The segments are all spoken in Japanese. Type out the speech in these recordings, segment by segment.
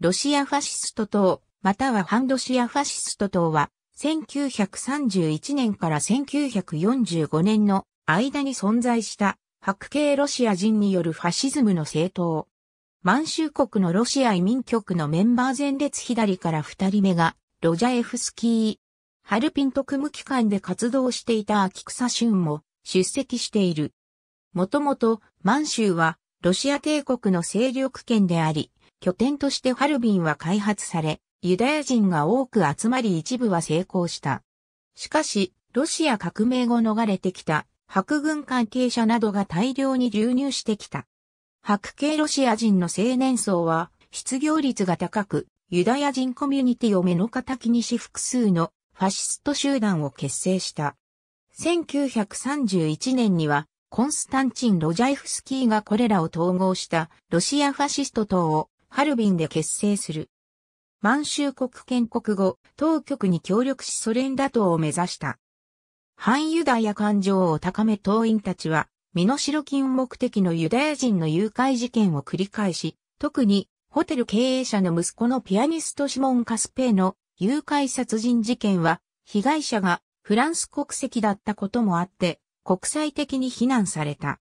ロシアファシスト党、または反ロシアファシスト党は、1931年から1945年の間に存在した白系ロシア人によるファシズムの政党。満州国のロシア移民局のメンバー前列左から二人目が、ロジャエフスキー。ハルピンと組む機関で活動していた秋草俊も出席している。もともと満州はロシア帝国の勢力圏であり、拠点としてハルビンは開発され、ユダヤ人が多く集まり一部は成功した。しかし、ロシア革命後逃れてきた白軍関係者などが大量に流入してきた。白系ロシア人の青年層は失業率が高く、ユダヤ人コミュニティを目の敵にし複数のファシスト集団を結成した。1931年にはコンスタンチン・ロジャイフスキーがこれらを統合したロシアファシスト党をハルビンで結成する。満州国建国後、当局に協力しソ連打倒を目指した。反ユダヤ感情を高め党員たちは、身代金目的のユダヤ人の誘拐事件を繰り返し、特にホテル経営者の息子のピアニストシモン・カスペイの誘拐殺人事件は、被害者がフランス国籍だったこともあって、国際的に非難された。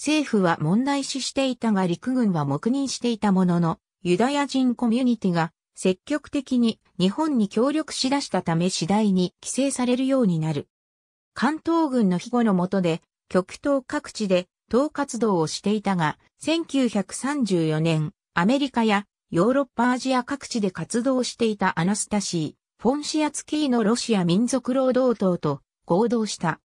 政府は問題視していたが陸軍は黙認していたものの、ユダヤ人コミュニティが積極的に日本に協力しだしたため次第に規制されるようになる。関東軍の庇護の下で、極東各地で党活動をしていたが、1934年、アメリカやヨーロッパアジア各地で活動していたアナスタシー、フォンシアツキーのロシア民族労働党と合同した。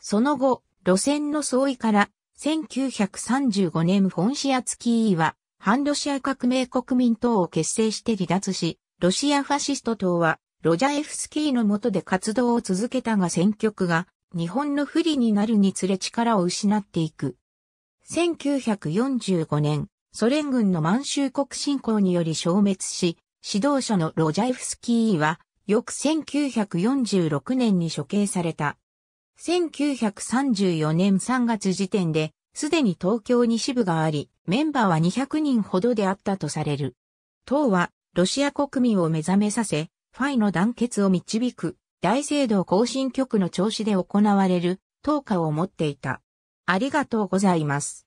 その後、路線の相違から1935年フォンシアツキーは、反ロシア革命国民党を結成して離脱し、ロシアファシスト党は、ロジャエフスキーの下で活動を続けたが選挙区が、日本の不利になるにつれ力を失っていく。1945年、ソ連軍の満州国侵攻により消滅し、指導者のロジャエフスキーは、翌1946年に処刑された。1934年3月時点で、すでに東京に支部があり、メンバーは200人ほどであったとされる。党は、ロシア国民を目覚めさせ、ファイの団結を導く、大聖堂行進局の調子で行われる、党歌を持っていた。ありがとうございます。